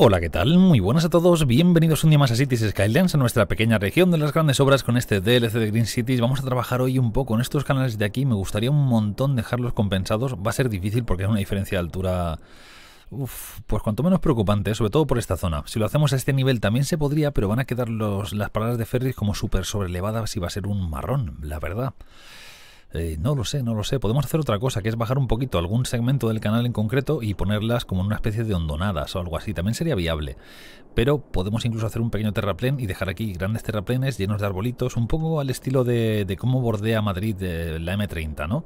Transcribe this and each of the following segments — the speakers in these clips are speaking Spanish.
Hola, ¿qué tal? Muy buenas a todos, bienvenidos un día más a Cities Skylines, a nuestra pequeña región de las grandes obras con este DLC de Green Cities. Vamos a trabajar hoy un poco en estos canales de aquí, me gustaría un montón dejarlos compensados, va a ser difícil porque es una diferencia de altura... Uf, pues cuanto menos preocupante, sobre todo por esta zona. Si lo hacemos a este nivel también se podría, pero van a quedar las palabras de Ferris como súper sobrelevadas y va a ser un marrón, la verdad. Eh, no lo sé, no lo sé. Podemos hacer otra cosa, que es bajar un poquito algún segmento del canal en concreto y ponerlas como en una especie de hondonadas o algo así. También sería viable. Pero podemos incluso hacer un pequeño terraplén y dejar aquí grandes terraplenes llenos de arbolitos, un poco al estilo de, de cómo bordea Madrid eh, la M30, ¿no?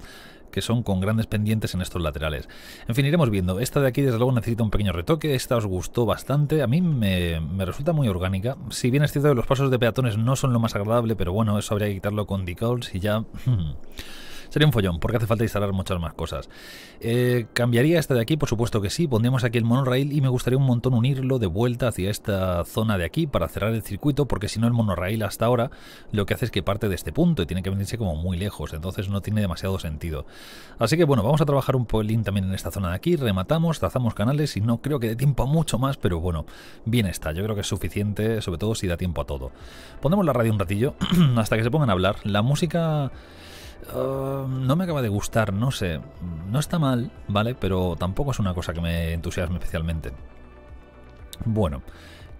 que son con grandes pendientes en estos laterales. En fin, iremos viendo. Esta de aquí desde luego necesita un pequeño retoque, esta os gustó bastante, a mí me, resulta muy orgánica. Si bien es cierto que los pasos de peatones no son lo más agradable, pero bueno, eso habría que quitarlo con decals y ya... Sería un follón, porque hace falta instalar muchas más cosas. Eh, ¿Cambiaría esta de aquí? Por supuesto que sí. Pondríamos aquí el monorail y me gustaría un montón unirlo de vuelta hacia esta zona de aquí para cerrar el circuito, porque si no el monorail hasta ahora lo que hace es que parte de este punto y tiene que venirse como muy lejos, entonces no tiene demasiado sentido. Así que bueno, vamos a trabajar un pelín también en esta zona de aquí, rematamos, trazamos canales y no creo que dé tiempo a mucho más, pero bueno, bien está, yo creo que es suficiente, sobre todo si da tiempo a todo. Pondremos la radio un ratillo hasta que se pongan a hablar. La música Ah, no me acaba de gustar, no sé. No está mal, ¿vale? Pero tampoco es una cosa que me entusiasme especialmente. Bueno,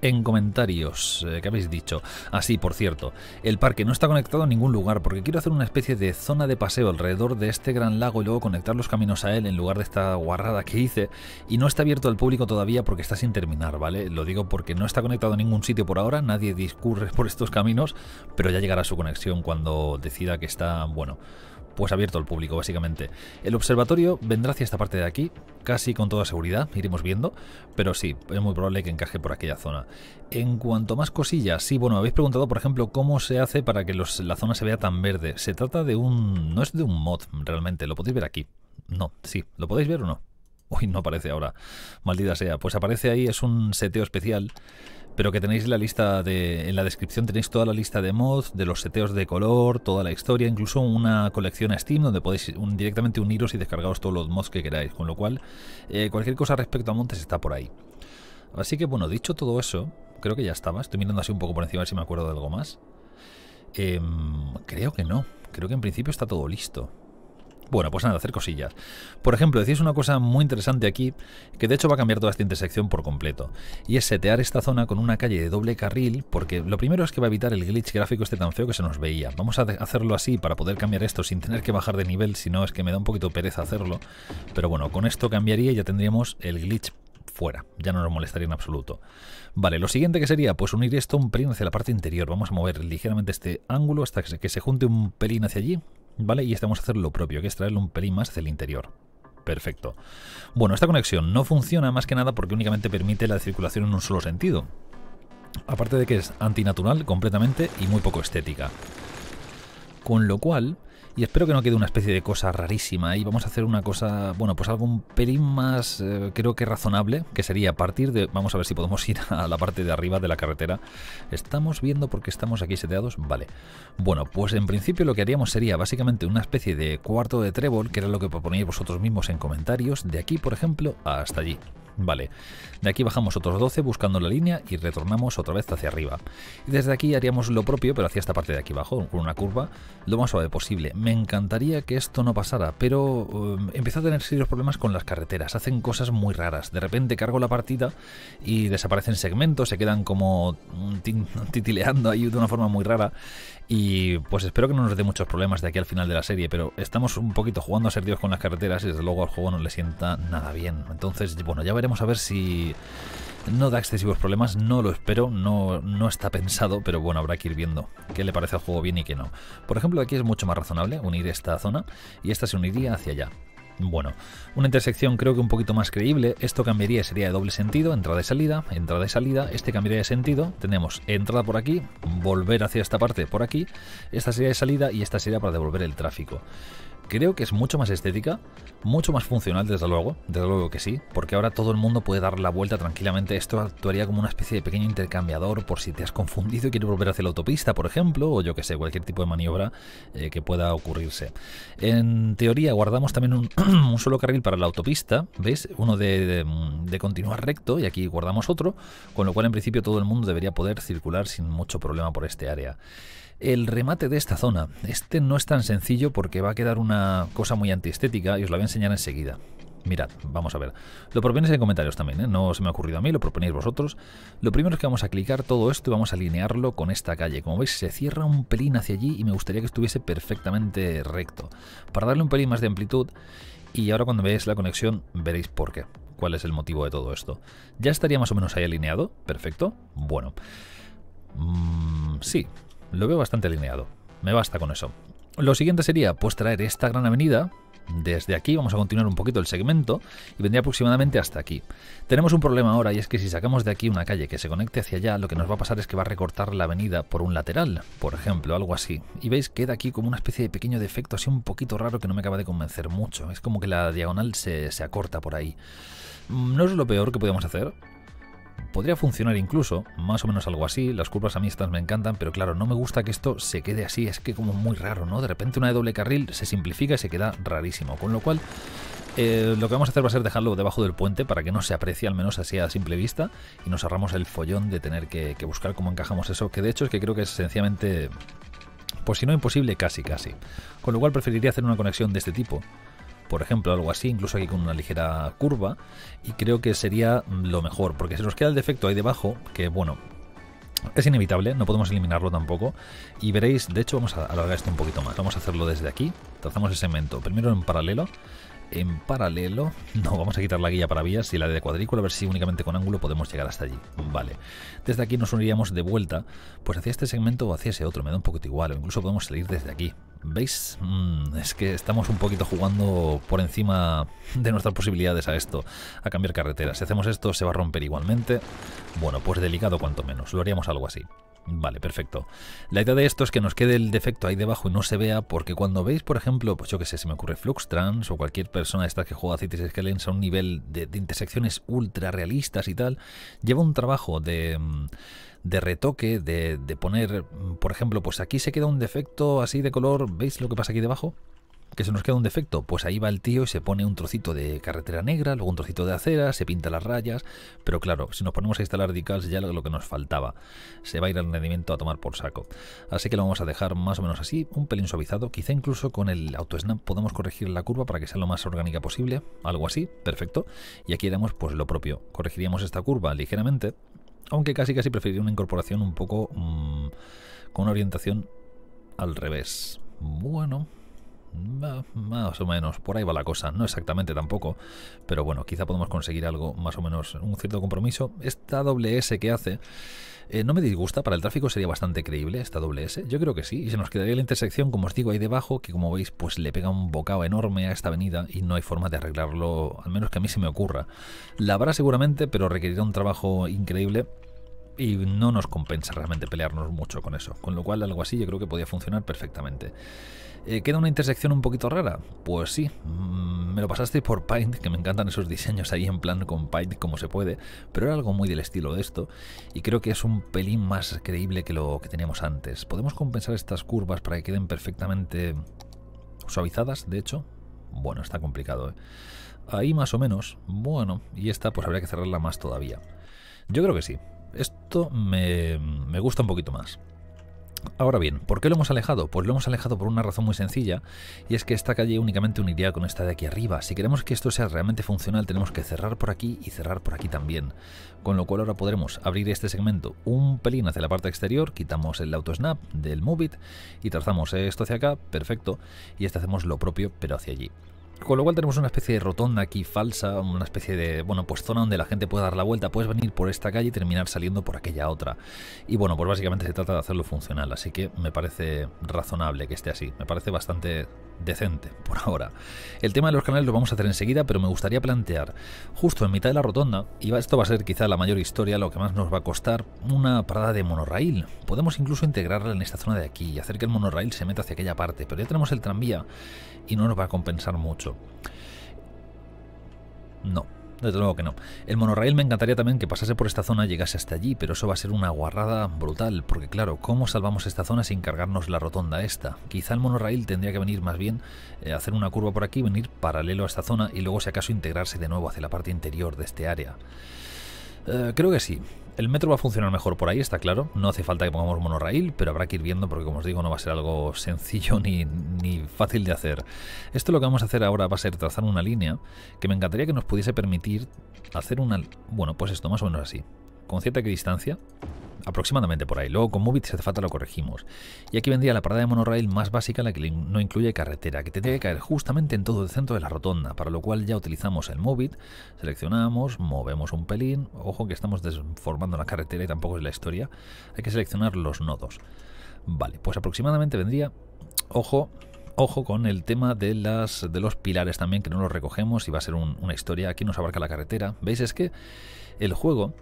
en comentarios eh, ¿qué que habéis dicho. Así, ah, por cierto, el parque no está conectado a ningún lugar porque quiero hacer una especie de zona de paseo alrededor de este gran lago y luego conectar los caminos a él en lugar de esta guarrada que hice y no está abierto al público todavía porque está sin terminar, ¿vale? Lo digo porque no está conectado a ningún sitio por ahora, nadie discurre por estos caminos, pero ya llegará su conexión cuando decida que está, bueno, pues abierto al público, básicamente. El observatorio vendrá hacia esta parte de aquí, casi con toda seguridad, iremos viendo, pero sí, es muy probable que encaje por aquella zona. En cuanto a más cosillas, sí, bueno, habéis preguntado, por ejemplo, cómo se hace para que la zona se vea tan verde. Se trata de un... no es de un mod, realmente, lo podéis ver aquí. No, sí, ¿lo podéis ver o no? Uy, no aparece ahora, maldita sea. Pues aparece ahí, es un seteo especial pero que tenéis la lista de, en la descripción tenéis toda la lista de mods, de los seteos de color, toda la historia, incluso una colección a Steam donde podéis directamente uniros y descargaros todos los mods que queráis, con lo cual eh, cualquier cosa respecto a Montes está por ahí. Así que bueno, dicho todo eso, creo que ya estaba, estoy mirando así un poco por encima ver si me acuerdo de algo más. Em, creo que no, creo que en principio está todo listo. Bueno, pues nada, hacer cosillas. Por ejemplo, decís una cosa muy interesante aquí, que de hecho va a cambiar toda esta intersección por completo, y es setear esta zona con una calle de doble carril, porque lo primero es que va a evitar el glitch gráfico este tan feo que se nos veía. Vamos a hacerlo así para poder cambiar esto sin tener que bajar de nivel, si no es que me da un poquito pereza hacerlo, pero bueno, con esto cambiaría y ya tendríamos el glitch fuera, ya no nos molestaría en absoluto. Vale, lo siguiente que sería, pues unir esto un pelín hacia la parte interior, vamos a mover ligeramente este ángulo hasta que se, junte un pelín hacia allí, ¿Vale? Y estamos a hacer lo propio, que es traerle un pelín más hacia el interior. Perfecto. Bueno, esta conexión no funciona más que nada porque únicamente permite la circulación en un solo sentido. Aparte de que es antinatural completamente y muy poco estética. Con lo cual, y espero que no quede una especie de cosa rarísima y vamos a hacer una cosa, bueno, pues algo un pelín más eh, creo que razonable, que sería partir de, vamos a ver si podemos ir a la parte de arriba de la carretera, estamos viendo porque estamos aquí seteados, vale, bueno, pues en principio lo que haríamos sería básicamente una especie de cuarto de trébol, que era lo que proponíais vosotros mismos en comentarios, de aquí por ejemplo hasta allí, Vale, de aquí bajamos otros 12 buscando la línea y retornamos otra vez hacia arriba. Y desde aquí haríamos lo propio, pero hacia esta parte de aquí abajo, con una curva, lo más suave posible. Me encantaría que esto no pasara, pero eh, empiezo a tener serios problemas con las carreteras. Hacen cosas muy raras. De repente cargo la partida y desaparecen segmentos, se quedan como mm, titileando ahí de una forma muy rara. Y pues espero que no nos dé muchos problemas de aquí al final de la serie, pero estamos un poquito jugando a ser Dios con las carreteras y desde luego al juego no le sienta nada bien. Entonces, bueno, ya veremos a ver si no da excesivos problemas, no lo espero, no, no está pensado, pero bueno, habrá que ir viendo qué le parece al juego bien y qué no. Por ejemplo, aquí es mucho más razonable unir esta zona y esta se uniría hacia allá. Bueno, una intersección creo que un poquito más creíble, esto cambiaría, sería de doble sentido, entrada y salida, entrada y salida, este cambiaría de sentido, tenemos entrada por aquí, volver hacia esta parte por aquí, esta sería de salida y esta sería para devolver el tráfico creo que es mucho más estética, mucho más funcional, desde luego, desde luego que sí, porque ahora todo el mundo puede dar la vuelta tranquilamente. Esto actuaría como una especie de pequeño intercambiador por si te has confundido y quieres volver hacia la autopista, por ejemplo, o yo que sé, cualquier tipo de maniobra eh, que pueda ocurrirse. En teoría, guardamos también un, solo carril para la autopista, Ves Uno de continuar recto y aquí guardamos otro, con lo cual en principio todo el mundo debería poder circular sin mucho problema por este área. El remate de esta zona, este no es tan sencillo porque va a quedar una cosa muy antiestética y os la voy a enseñar enseguida. Mirad, vamos a ver. Lo proponéis en comentarios también, ¿eh? no se me ha ocurrido a mí, lo proponéis vosotros. Lo primero es que vamos a clicar todo esto y vamos a alinearlo con esta calle. Como veis, se cierra un pelín hacia allí y me gustaría que estuviese perfectamente recto. Para darle un pelín más de amplitud, y ahora cuando veáis la conexión veréis por qué, cuál es el motivo de todo esto. Ya estaría más o menos ahí alineado, perfecto. Bueno, mm, sí, lo veo bastante alineado. Me basta con eso. Lo siguiente sería pues traer esta gran avenida. Desde aquí vamos a continuar un poquito el segmento y vendría aproximadamente hasta aquí. Tenemos un problema ahora y es que si sacamos de aquí una calle que se conecte hacia allá, lo que nos va a pasar es que va a recortar la avenida por un lateral, por ejemplo, algo así. Y veis, queda aquí como una especie de pequeño defecto así un poquito raro que no me acaba de convencer mucho. Es como que la diagonal se, se acorta por ahí. Mm, no es lo peor que podemos hacer, Podría funcionar incluso, más o menos algo así, las curvas a estas me encantan, pero claro, no me gusta que esto se quede así, es que como muy raro, ¿no? De repente una de doble carril se simplifica y se queda rarísimo, con lo cual eh, lo que vamos a hacer va a ser dejarlo debajo del puente para que no se aprecie, al menos así a simple vista, y nos ahorramos el follón de tener que, que buscar cómo encajamos eso, que de hecho es que creo que es sencillamente, pues si no imposible, casi casi. Con lo cual preferiría hacer una conexión de este tipo, por ejemplo, algo así, incluso aquí con una ligera curva, y creo que sería lo mejor, porque se nos queda el defecto ahí debajo, que bueno, es inevitable, no podemos eliminarlo tampoco, y veréis, de hecho vamos a alargar esto un poquito más, vamos a hacerlo desde aquí, trazamos el segmento primero en paralelo, en paralelo. No, vamos a quitar la guía para vías y la de cuadrícula, a ver si únicamente con ángulo podemos llegar hasta allí. Vale. Desde aquí nos uniríamos de vuelta, pues hacia este segmento o hacia ese otro, me da un poquito igual, o incluso podemos salir desde aquí. ¿Veis? Mm, es que estamos un poquito jugando por encima de nuestras posibilidades a esto, a cambiar carreteras Si hacemos esto se va a romper igualmente. Bueno, pues delicado cuanto menos, lo haríamos algo así. Vale, perfecto. La idea de esto es que nos quede el defecto ahí debajo y no se vea, porque cuando veis, por ejemplo, pues yo que sé, se me ocurre Flux Trans o cualquier persona estas que juega Cities Skylines a un nivel de, intersecciones ultra realistas y tal, lleva un trabajo de, mm, de retoque, de, de poner, mm, por ejemplo, pues aquí se queda un defecto así de color, ¿veis lo que pasa aquí debajo? que se nos queda un defecto, pues ahí va el tío y se pone un trocito de carretera negra, luego un trocito de acera, se pinta las rayas, pero claro, si nos ponemos a instalar decals ya lo que nos faltaba, se va a ir al rendimiento a tomar por saco. Así que lo vamos a dejar más o menos así, un pelín suavizado, quizá incluso con el auto snap podemos corregir la curva para que sea lo más orgánica posible, algo así, perfecto, y aquí haremos pues lo propio, corregiríamos esta curva ligeramente, aunque casi casi preferiría una incorporación un poco mm, con una orientación al revés. Bueno, Mm, ah, más o menos, por ahí va la cosa, no exactamente tampoco, pero bueno, quizá podemos conseguir algo más o menos, un cierto compromiso. Esta doble S que hace, eh, no me disgusta, para el tráfico sería bastante creíble esta doble S, yo creo que sí, y se nos quedaría la intersección, como os digo, ahí debajo, que como veis, pues le pega un bocado enorme a esta avenida y no hay forma de arreglarlo, al menos que a mí se me ocurra. La habrá seguramente, pero requerirá un trabajo increíble y no nos compensa realmente pelearnos mucho con eso. Con lo cual algo así yo creo que podía funcionar perfectamente. Eh, ¿Queda una intersección un poquito rara? Pues sí, mm, me lo pasaste por Paint, que me encantan esos diseños ahí en plan con Paint como se puede, pero era algo muy del estilo de esto y creo que es un pelín más creíble que lo que teníamos antes. Podemos compensar estas curvas para que queden perfectamente suavizadas, de hecho. Bueno, está complicado. ¿eh? Ahí más o menos. Bueno, y esta pues habría que cerrarla más todavía. Yo creo que sí, esto me, me gusta un poquito más. Ahora bien, ¿por qué lo hemos alejado? Pues lo hemos alejado por una razón muy sencilla, y es que esta calle únicamente uniría con esta de aquí arriba. Si queremos que esto sea realmente funcional, tenemos que cerrar por aquí y cerrar por aquí también. Con lo cual ahora podremos abrir este segmento un pelín hacia la parte exterior, quitamos el auto snap del Move y trazamos esto hacia acá, perfecto, y este hacemos lo propio pero hacia allí. Con lo cual tenemos una especie de rotonda aquí falsa, una especie de, bueno, pues zona donde la gente puede dar la vuelta. Puedes venir por esta calle y terminar saliendo por aquella otra. Y bueno, pues básicamente se trata de hacerlo funcional, así que me parece razonable que esté así. Me parece bastante decente por ahora. El tema de los canales lo vamos a hacer enseguida, pero me gustaría plantear, justo en mitad de la rotonda, y esto va a ser quizá la mayor historia, lo que más nos va a costar, una parada de monorail Podemos incluso integrarla en esta zona de aquí y hacer que el monorail se meta hacia aquella parte, pero ya tenemos el tranvía y no nos va a compensar mucho. No, desde luego que no. El monorail me encantaría también que pasase por esta zona y llegase hasta allí, pero eso va a ser una guarrada brutal, porque claro, ¿cómo salvamos esta zona sin cargarnos la rotonda esta? Quizá el monorail tendría que venir más bien, eh, hacer una curva por aquí, venir paralelo a esta zona y luego si acaso integrarse de nuevo hacia la parte interior de este área. Eh, creo que sí, el metro va a funcionar mejor por ahí, está claro. No hace falta que pongamos monorraíl, pero habrá que ir viendo porque, como os digo, no va a ser algo sencillo ni, ni fácil de hacer. Esto lo que vamos a hacer ahora va a ser trazar una línea que me encantaría que nos pudiese permitir hacer una... Bueno, pues esto, más o menos así con cierta distancia... aproximadamente por ahí. Luego con Movit si hace falta lo corregimos. Y aquí vendría la parada de monorail más básica, la que no incluye carretera, que tendría que caer justamente en todo el centro de la rotonda, para lo cual ya utilizamos el Movit, seleccionamos, movemos un pelín, ojo que estamos desformando la carretera y tampoco es la historia, hay que seleccionar los nodos. Vale, pues aproximadamente vendría, ojo, ojo con el tema de, las, de los pilares también, que no los recogemos y va a ser una historia, aquí nos abarca la carretera. ¿Veis? Es que el juego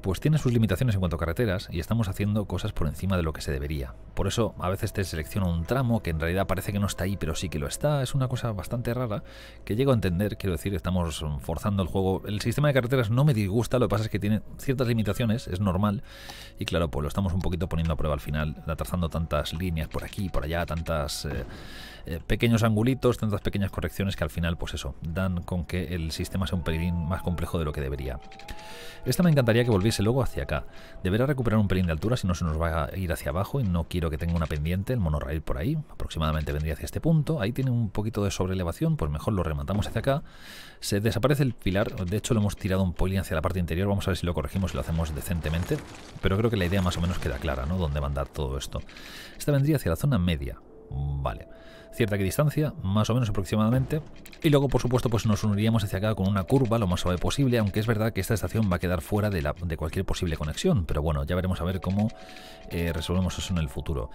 pues tiene sus limitaciones en cuanto a carreteras y estamos haciendo cosas por encima de lo que se debería. Por eso a veces te selecciona un tramo que en realidad parece que no está ahí, pero sí que lo está. Es una cosa bastante rara que llego a entender. Quiero decir, estamos forzando el juego. El sistema de carreteras no me disgusta, lo que pasa es que tiene ciertas limitaciones, es normal. Y claro, pues lo estamos un poquito poniendo a prueba al final, trazando tantas líneas por aquí por allá, tantas... Eh, eh, pequeños angulitos, tantas pequeñas correcciones que al final, pues eso, dan con que el sistema sea un pelín más complejo de lo que debería. Esta me encantaría que volviese luego hacia acá. Deberá recuperar un pelín de altura, si no se nos va a ir hacia abajo y no quiero que tenga una pendiente, el monorail por ahí, aproximadamente vendría hacia este punto. Ahí tiene un poquito de sobreelevación, pues mejor lo rematamos hacia acá. Se desaparece el pilar, de hecho lo hemos tirado un polín hacia la parte interior, vamos a ver si lo corregimos y lo hacemos decentemente, pero creo que la idea más o menos queda clara, ¿no? Dónde va a andar todo esto. Esta vendría hacia la zona media, vale cierta distancia, más o menos aproximadamente. Y luego, por supuesto, pues nos uniríamos hacia acá con una curva lo más suave posible, aunque es verdad que esta estación va a quedar fuera de, la, de cualquier posible conexión, pero bueno, ya veremos a ver cómo eh, resolvemos eso en el futuro.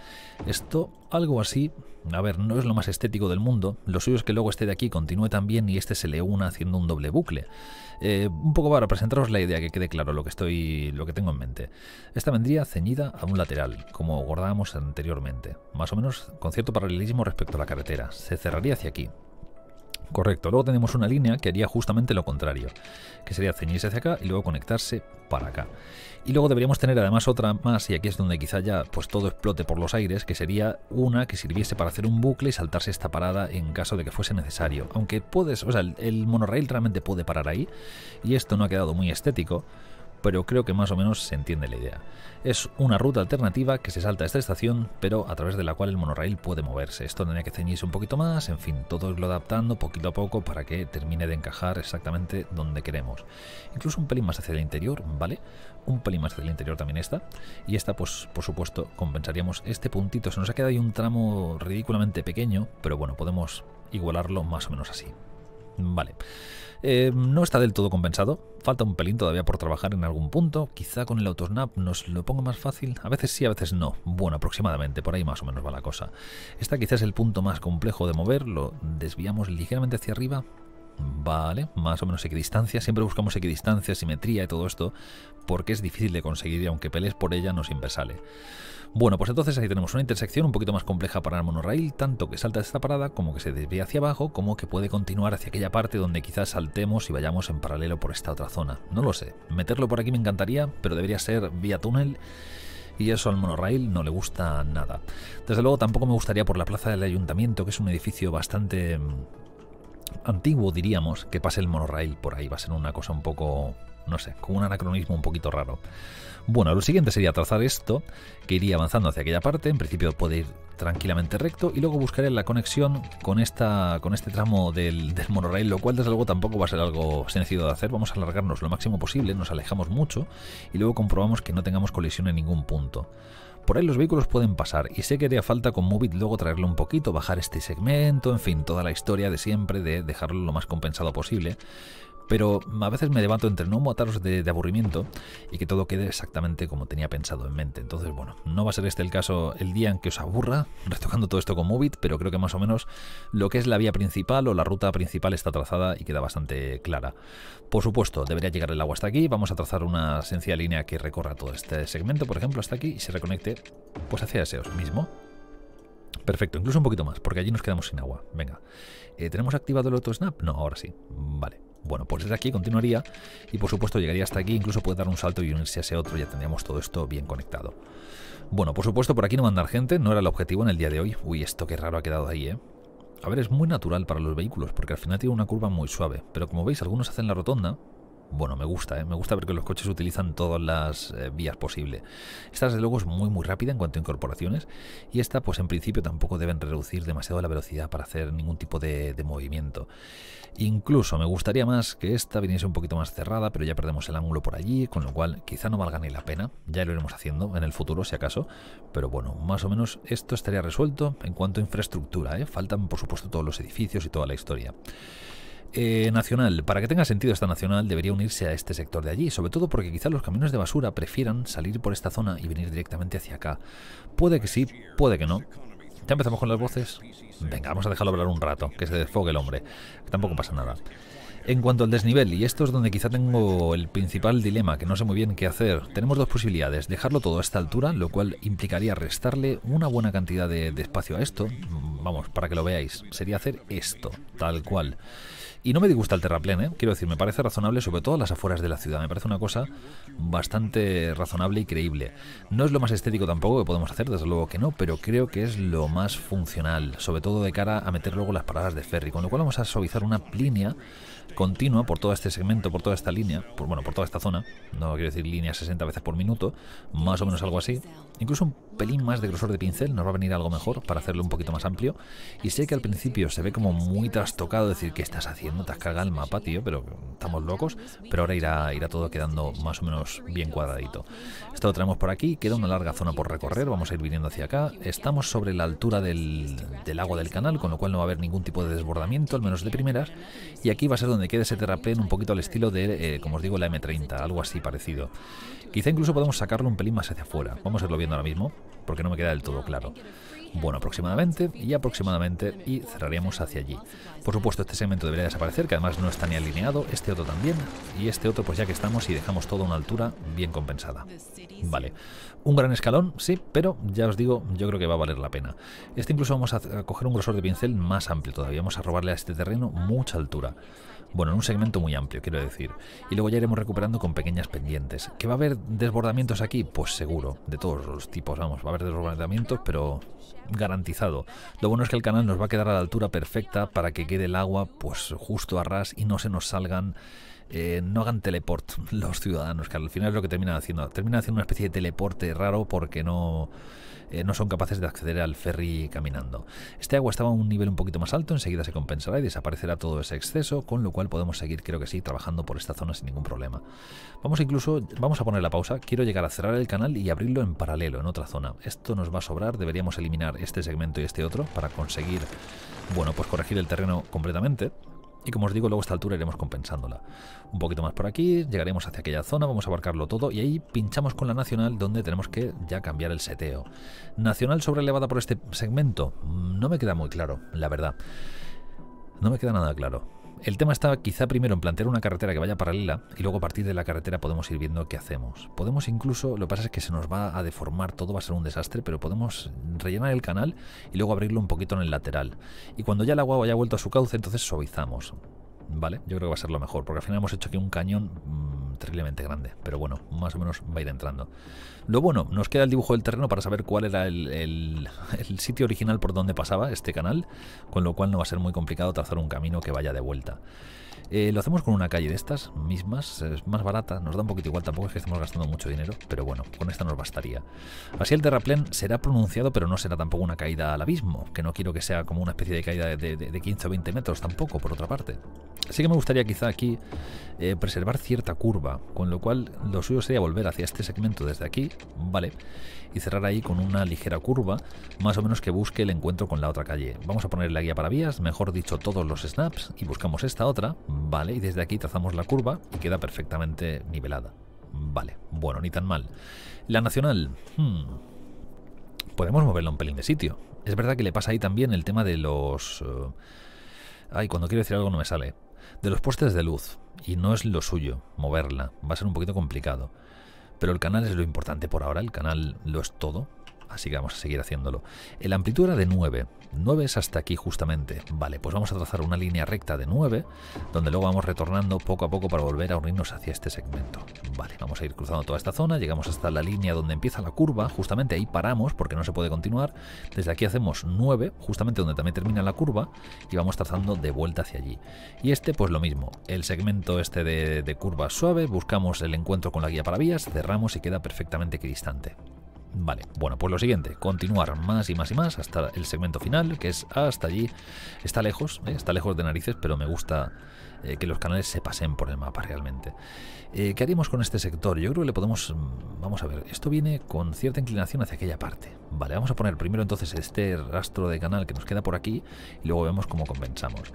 Esto, algo así, a ver, no es lo más estético del mundo, lo suyo es que luego este de aquí continúe también y este se le una haciendo un doble bucle. Eh, un poco para presentaros la idea que quede claro lo que estoy. lo que tengo en mente. Esta vendría ceñida a un lateral, como guardábamos anteriormente, más o menos con cierto paralelismo respecto a la carretera. Se cerraría hacia aquí, Correcto. Luego tenemos una línea que haría justamente lo contrario, que sería ceñirse hacia acá y luego conectarse para acá. Y luego deberíamos tener además otra más, y aquí es donde quizá ya pues todo explote por los aires, que sería una que sirviese para hacer un bucle y saltarse esta parada en caso de que fuese necesario. Aunque puedes, o sea, el, el monorail realmente puede parar ahí, y esto no ha quedado muy estético pero creo que más o menos se entiende la idea. Es una ruta alternativa que se salta a esta estación, pero a través de la cual el monorraíl puede moverse. Esto tendría que ceñirse un poquito más, en fin, todo lo adaptando poquito a poco para que termine de encajar exactamente donde queremos. Incluso un pelín más hacia el interior, ¿vale? Un pelín más hacia el interior también está, Y esta, pues, por supuesto, compensaríamos este puntito. Se nos ha quedado ahí un tramo ridículamente pequeño, pero bueno, podemos igualarlo más o menos así. Vale. Eh, no está del todo compensado. Falta un pelín todavía por trabajar en algún punto. Quizá con el autosnap nos lo ponga más fácil. A veces sí, a veces no. Bueno, aproximadamente. Por ahí más o menos va la cosa. Esta quizás es el punto más complejo de mover. Lo desviamos ligeramente hacia arriba. Vale, más o menos equidistancia. Siempre buscamos equidistancia, simetría y todo esto, porque es difícil de conseguir y aunque pelees por ella no siempre sale. Bueno, pues entonces aquí tenemos una intersección un poquito más compleja para el monorail, tanto que salta de esta parada, como que se desvía hacia abajo, como que puede continuar hacia aquella parte donde quizás saltemos y vayamos en paralelo por esta otra zona. No lo sé. Meterlo por aquí me encantaría, pero debería ser vía túnel y eso al monorail no le gusta nada. Desde luego tampoco me gustaría por la plaza del ayuntamiento, que es un edificio bastante mm, antiguo, diríamos, que pase el monorail por ahí. Va a ser una cosa un poco, no sé, como un anacronismo un poquito raro. Bueno, lo siguiente sería trazar esto, que iría avanzando hacia aquella parte, en principio puede ir tranquilamente recto y luego buscaré la conexión con, esta, con este tramo del, monorail, lo cual desde luego tampoco va a ser algo sencillo de hacer, vamos a alargarnos lo máximo posible, nos alejamos mucho y luego comprobamos que no tengamos colisión en ningún punto. Por ahí los vehículos pueden pasar y sé que haría falta con Movit luego traerlo un poquito, bajar este segmento, en fin, toda la historia de siempre de dejarlo lo más compensado posible. Pero a veces me levanto entre no mataros de, aburrimiento y que todo quede exactamente como tenía pensado en mente. Entonces, bueno, no va a ser este el caso el día en que os aburra retocando todo esto con Mubit pero creo que más o menos lo que es la vía principal o la ruta principal está trazada y queda bastante clara. Por supuesto, debería llegar el agua hasta aquí. Vamos a trazar una sencilla línea que recorra todo este segmento, por ejemplo, hasta aquí y se reconecte pues hacia ese mismo. Perfecto, incluso un poquito más, porque allí nos quedamos sin agua. Venga, eh, ¿tenemos activado el otro snap? No, ahora sí. Vale. Bueno, pues desde aquí continuaría y por supuesto llegaría hasta aquí, incluso puede dar un salto y unirse a ese otro, ya tendríamos todo esto bien conectado. Bueno, por supuesto por aquí no mandar gente, no era el objetivo en el día de hoy. Uy, esto qué raro ha quedado ahí, ¿eh? A ver, es muy natural para los vehículos, porque al final tiene una curva muy suave, pero como veis algunos hacen la rotonda, bueno, me gusta, ¿eh? me gusta ver que los coches utilizan todas las eh, vías posibles. Esta desde luego es muy muy rápida en cuanto a incorporaciones y esta pues en principio tampoco deben reducir demasiado la velocidad para hacer ningún tipo de, de movimiento. Incluso me gustaría más que esta viniese un poquito más cerrada, pero ya perdemos el ángulo por allí, con lo cual quizá no valga ni la pena, ya lo iremos haciendo en el futuro si acaso, pero bueno, más o menos esto estaría resuelto en cuanto a infraestructura, ¿eh? faltan por supuesto todos los edificios y toda la historia. Eh, nacional. Para que tenga sentido esta nacional debería unirse a este sector de allí, sobre todo porque quizá los caminos de basura prefieran salir por esta zona y venir directamente hacia acá. Puede que sí, puede que no, ya empezamos con las voces. Venga, vamos a dejarlo hablar un rato, que se desfogue el hombre. Tampoco pasa nada. En cuanto al desnivel, y esto es donde quizá tengo el principal dilema, que no sé muy bien qué hacer, tenemos dos posibilidades. Dejarlo todo a esta altura, lo cual implicaría restarle una buena cantidad de, de espacio a esto. Mm, vamos, para que lo veáis, sería hacer esto, tal cual. Y no me disgusta el terraplén, ¿eh? quiero decir, me parece razonable, sobre todo las afueras de la ciudad. Me parece una cosa bastante razonable y creíble. No es lo más estético tampoco que podemos hacer, desde luego que no, pero creo que es lo más funcional, sobre todo de cara a meter luego las paradas de ferry. Con lo cual vamos a suavizar una línea continua por todo este segmento, por toda esta línea, por, bueno, por toda esta zona. No quiero decir línea 60 veces por minuto, más o menos algo así. Incluso un pelín más de grosor de pincel nos va a venir algo mejor para hacerlo un poquito más amplio. Y sé que al principio se ve como muy trastocado decir, que estás haciendo? Te has el mapa, tío, pero estamos locos. Pero ahora irá, irá todo quedando más o menos bien cuadradito. Esto lo traemos por aquí, queda una larga zona por recorrer, vamos a ir viniendo hacia acá. Estamos sobre la altura del, del del canal, con lo cual no va a haber ningún tipo de desbordamiento, al menos de primeras. Y aquí va a ser donde quede ese terraplén un poquito al estilo de, eh, como os digo, la M30, algo así parecido. Quizá incluso podemos sacarlo un pelín más hacia afuera. Vamos a ahora mismo, porque no me queda del todo claro. Bueno, aproximadamente y aproximadamente y cerraríamos hacia allí. Por supuesto, este segmento debería desaparecer, que además no está ni alineado, este otro también, y este otro pues ya que estamos y dejamos todo a una altura bien compensada. Vale, un gran escalón, sí, pero ya os digo, yo creo que va a valer la pena. Este incluso vamos a coger un grosor de pincel más amplio todavía, vamos a robarle a este terreno mucha altura. Bueno, en un segmento muy amplio, quiero decir. Y luego ya iremos recuperando con pequeñas pendientes. ¿Que va a haber desbordamientos aquí? Pues seguro, de todos los tipos, vamos, va a haber desbordamientos, pero garantizado. Lo bueno es que el canal nos va a quedar a la altura perfecta para que quede el agua pues justo a ras y no se nos salgan eh, no hagan teleport los ciudadanos, que al final es lo que terminan haciendo. Terminan haciendo una especie de teleporte raro porque no, eh, no son capaces de acceder al ferry caminando. Este agua estaba a un nivel un poquito más alto, enseguida se compensará y desaparecerá todo ese exceso, con lo cual podemos seguir, creo que sí, trabajando por esta zona sin ningún problema. Vamos incluso, vamos a poner la pausa, quiero llegar a cerrar el canal y abrirlo en paralelo, en otra zona. Esto nos va a sobrar, deberíamos eliminar este segmento y este otro para conseguir, bueno, pues corregir el terreno completamente. Y como os digo, luego a esta altura iremos compensándola. Un poquito más por aquí, llegaremos hacia aquella zona, vamos a abarcarlo todo y ahí pinchamos con la nacional donde tenemos que ya cambiar el seteo. Nacional sobre elevada por este segmento, mm, no me queda muy claro, la verdad. No me queda nada claro. El tema está quizá primero en plantear una carretera que vaya paralela y luego a partir de la carretera podemos ir viendo qué hacemos. Podemos incluso, lo que pasa es que se nos va a deformar todo, va a ser un desastre, pero podemos rellenar el canal y luego abrirlo un poquito en el lateral. Y cuando ya el agua haya vuelto a su cauce, entonces suavizamos. ¿vale? Yo creo que va a ser lo mejor, porque al final hemos hecho aquí un cañón mm, terriblemente grande, pero bueno, más o menos va a ir entrando. Lo bueno, nos queda el dibujo del terreno para saber cuál era el sitio original por donde pasaba este canal, con lo cual no va a ser muy complicado trazar un camino que vaya de vuelta. Eh, lo hacemos con una calle de estas mismas, es más barata, nos da un poquito igual, tampoco es que estemos gastando mucho dinero, pero bueno, con esta nos bastaría. Así el terraplén será pronunciado, pero no será tampoco una caída al abismo, que no quiero que sea como una especie de caída de, 15 o 20 metros tampoco, por otra parte. Así que me gustaría quizá aquí eh, preservar cierta curva, con lo cual lo suyo sería volver hacia este segmento desde aquí, ¿vale? y cerrar ahí con una ligera curva, más o menos que busque el encuentro con la otra calle. Vamos a poner la guía para vías, mejor dicho todos los snaps, y buscamos esta otra, vale, y desde aquí trazamos la curva y queda perfectamente nivelada. Vale, bueno, ni tan mal. La nacional, hmm, podemos moverla un pelín de sitio. Es verdad que le pasa ahí también el tema de los... Eh, ay, cuando quiero decir algo no me sale. De los postes de luz, y no es lo suyo moverla, va a ser un poquito complicado. Pero el canal es lo importante por ahora, el canal lo es todo así que vamos a seguir haciéndolo. El amplitud era de 9, 9 es hasta aquí justamente. Vale, pues vamos a trazar una línea recta de 9, donde luego vamos retornando poco a poco para volver a unirnos hacia este segmento. Vale, vamos a ir cruzando toda esta zona, llegamos hasta la línea donde empieza la curva, justamente ahí paramos porque no se puede continuar. Desde aquí hacemos 9, justamente donde también termina la curva, y vamos trazando de vuelta hacia allí. Y este, pues lo mismo, el segmento este de, de curva suave, buscamos el encuentro con la guía para vías, cerramos y queda perfectamente equidistante. Vale, bueno, pues lo siguiente, continuar más y más y más hasta el segmento final, que es hasta allí. Está lejos, ¿eh? está lejos de narices, pero me gusta eh, que los canales se pasen por el mapa realmente. Eh, ¿Qué haríamos con este sector? Yo creo que le podemos... Mm, vamos a ver, esto viene con cierta inclinación hacia aquella parte. Vale, vamos a poner primero entonces este rastro de canal que nos queda por aquí y luego vemos cómo compensamos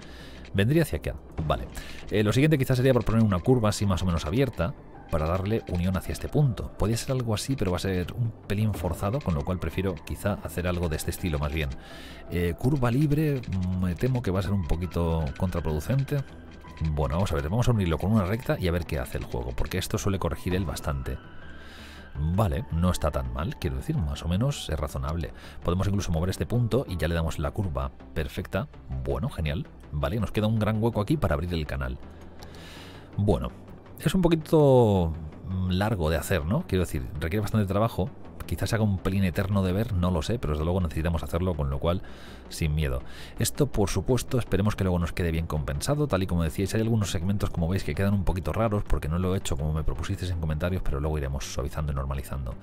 vendría hacia acá. Vale. lo siguiente quizás sería por poner una curva así más o menos abierta, para darle unión hacia este punto. Podría ser algo así, pero va a ser un pelín forzado, con lo cual prefiero quizá hacer algo de este estilo más bien. Eh, curva libre, mm, me temo que va a ser un poquito contraproducente. Bueno, vamos a ver, vamos a unirlo con una recta y a ver qué hace el juego, porque esto suele corregir él bastante. Vale, no está tan mal, quiero decir, más o menos es razonable. Podemos incluso mover este punto y ya le damos la curva perfecta. Bueno, genial. Vale, nos queda un gran hueco aquí para abrir el canal. Bueno, es un poquito mm, largo de hacer, ¿no? Quiero decir, requiere bastante trabajo Quizás haga un pelín eterno de ver, no lo sé, pero desde luego necesitamos hacerlo, con lo cual, sin miedo. Esto, por supuesto, esperemos que luego nos quede bien compensado. Tal y como decíais, hay algunos segmentos, como veis, que quedan un poquito raros porque no lo he hecho como me propusisteis en comentarios, pero luego iremos suavizando y normalizando.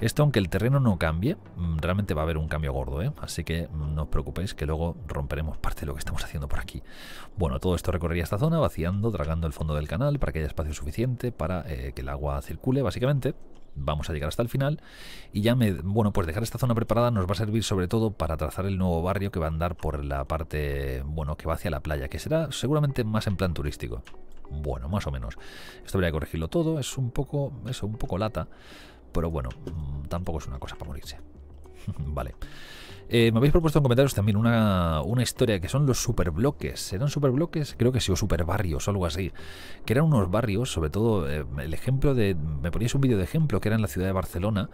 Esto, aunque el terreno no cambie, mm, realmente va a haber un cambio gordo, ¿eh? Así que mm, no os preocupéis que luego romperemos parte de lo que estamos haciendo por aquí. Bueno, todo esto recorrería esta zona, vaciando, dragando el fondo del canal para que haya espacio suficiente para eh, que el agua circule, básicamente vamos a llegar hasta el final y ya me bueno pues dejar esta zona preparada nos va a servir sobre todo para trazar el nuevo barrio que va a andar por la parte bueno que va hacia la playa que será seguramente más en plan turístico bueno más o menos esto habría que corregirlo todo es un poco eso un poco lata pero bueno mm, tampoco es una cosa para morirse vale eh, me habéis propuesto en comentarios también una, historia que son los superbloques. ¿Eran superbloques? Creo que sí, o superbarrios o algo así. Que eran unos barrios, sobre todo eh, el ejemplo de... Me poníais un vídeo de ejemplo que era en la ciudad de Barcelona,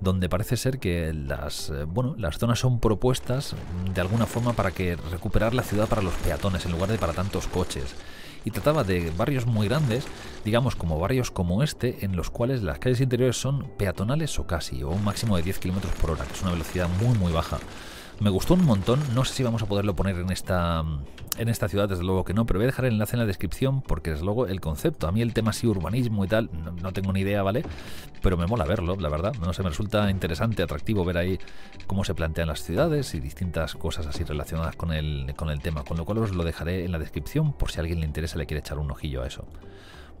donde parece ser que las, eh, bueno, las zonas son propuestas de alguna forma para que recuperar la ciudad para los peatones en lugar de para tantos coches y trataba de barrios muy grandes, digamos como barrios como este, en los cuales las calles interiores son peatonales o casi, o un máximo de 10 km por hora, que es una velocidad muy muy baja. Me gustó un montón, no sé si vamos a poderlo poner en esta, en esta ciudad, desde luego que no, pero voy a dejar el enlace en la descripción porque desde luego el concepto, a mí el tema sí urbanismo y tal, no, tengo ni idea, ¿vale? Pero me mola verlo, la verdad, no sé, me resulta interesante, atractivo ver ahí cómo se plantean las ciudades y distintas cosas así relacionadas con el, con el tema, con lo cual os lo dejaré en la descripción por si a alguien le interesa, le quiere echar un ojillo a eso.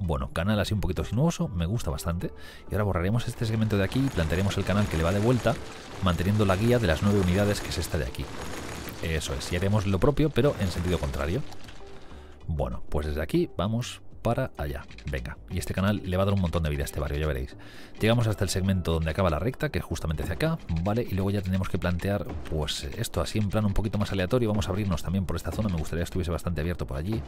Bueno, canal así un poquito sinuoso, me gusta bastante. Y ahora borraremos este segmento de aquí y plantaremos el canal que le va de vuelta, manteniendo la guía de las nueve unidades que es esta de aquí. Eso es, y haremos lo propio, pero en sentido contrario. Bueno, pues desde aquí vamos para allá. Venga, y este canal le va a dar un montón de vida a este barrio, ya veréis. Llegamos hasta el segmento donde acaba la recta, que es justamente hacia acá, ¿vale? Y luego ya tenemos que plantear, pues esto así en plan un poquito más aleatorio. Vamos a abrirnos también por esta zona, me gustaría que estuviese bastante abierto por allí,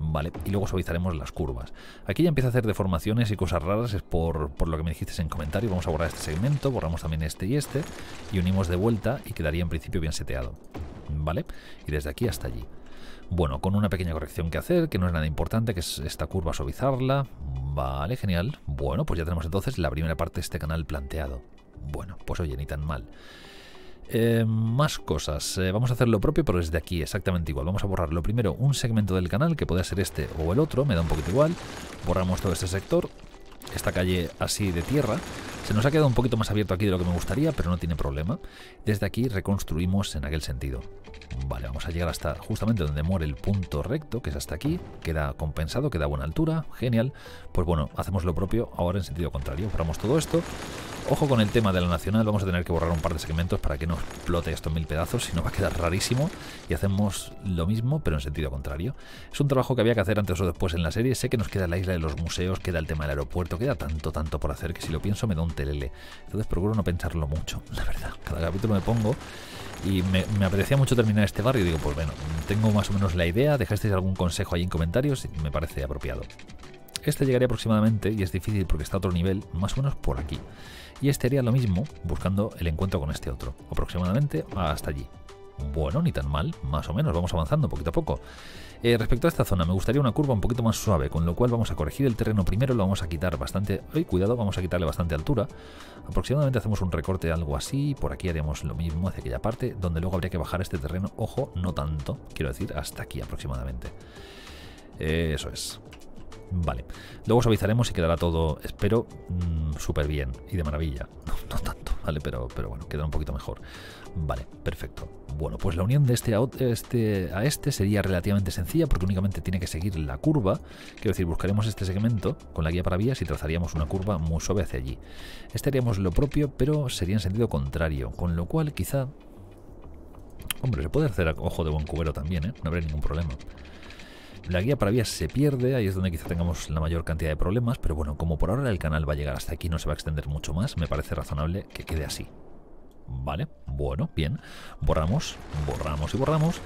¿vale? Y luego suavizaremos las curvas. Aquí ya empieza a hacer deformaciones y cosas raras, es por, por lo que me dijiste en comentario. Vamos a borrar este segmento, borramos también este y este, y unimos de vuelta y quedaría en principio bien seteado. ¿vale? Y desde aquí hasta allí. Bueno, con una pequeña corrección que hacer, que no es nada importante, que es esta curva suavizarla. Vale, genial. Bueno, pues ya tenemos entonces la primera parte de este canal planteado. Bueno, pues oye, ni tan mal. Eh, más cosas. Eh, vamos a hacer lo propio, pero desde aquí, exactamente igual. Vamos a borrar lo primero un segmento del canal, que puede ser este o el otro, me da un poquito igual. Borramos todo este sector, esta calle así de tierra. Se nos ha quedado un poquito más abierto aquí de lo que me gustaría, pero no tiene problema. Desde aquí reconstruimos en aquel sentido. Vale, vamos a llegar hasta justamente donde muere el punto recto, que es hasta aquí. Queda compensado, queda buena altura, genial. Pues bueno, hacemos lo propio ahora en sentido contrario. operamos todo esto Ojo con el tema de la nacional, vamos a tener que borrar un par de segmentos para que no explote estos mil pedazos, si no va a quedar rarísimo y hacemos lo mismo pero en sentido contrario. Es un trabajo que había que hacer antes o después en la serie, sé que nos queda la isla de los museos, queda el tema del aeropuerto, queda tanto, tanto por hacer que si lo pienso me da un telele. Entonces procuro no pensarlo mucho, la verdad. Cada capítulo me pongo y me, apetecía mucho terminar este barrio, y digo, pues bueno, tengo más o menos la idea, dejasteis algún consejo ahí en comentarios y me parece apropiado. Este llegaría aproximadamente, y es difícil porque está a otro nivel, más o menos por aquí y este haría lo mismo buscando el encuentro con este otro, aproximadamente hasta allí. Bueno, ni tan mal, más o menos, vamos avanzando poquito a poco. Eh, respecto a esta zona, me gustaría una curva un poquito más suave, con lo cual vamos a corregir el terreno primero, lo vamos a quitar bastante... cuidado! Vamos a quitarle bastante altura. Aproximadamente hacemos un recorte algo así, por aquí haremos lo mismo hacia aquella parte, donde luego habría que bajar este terreno, ojo, no tanto, quiero decir, hasta aquí aproximadamente. eso es. Vale, luego avisaremos y quedará todo, espero, mm, súper bien y de maravilla. No, tanto, ¿vale? Pero, pero bueno, quedará un poquito mejor. Vale, perfecto. Bueno, pues la unión de este a, este a este sería relativamente sencilla porque únicamente tiene que seguir la curva. Quiero decir, buscaremos este segmento con la guía para vías y trazaríamos una curva muy suave hacia allí. Este haríamos lo propio, pero sería en sentido contrario, con lo cual quizá... Hombre, se puede hacer ojo de buen cubero también, ¿eh? No habrá ningún problema. La guía para vías se pierde, ahí es donde quizá tengamos la mayor cantidad de problemas, pero bueno, como por ahora el canal va a llegar hasta aquí, no se va a extender mucho más, me parece razonable que quede así. Vale, bueno, bien. Borramos, borramos y borramos,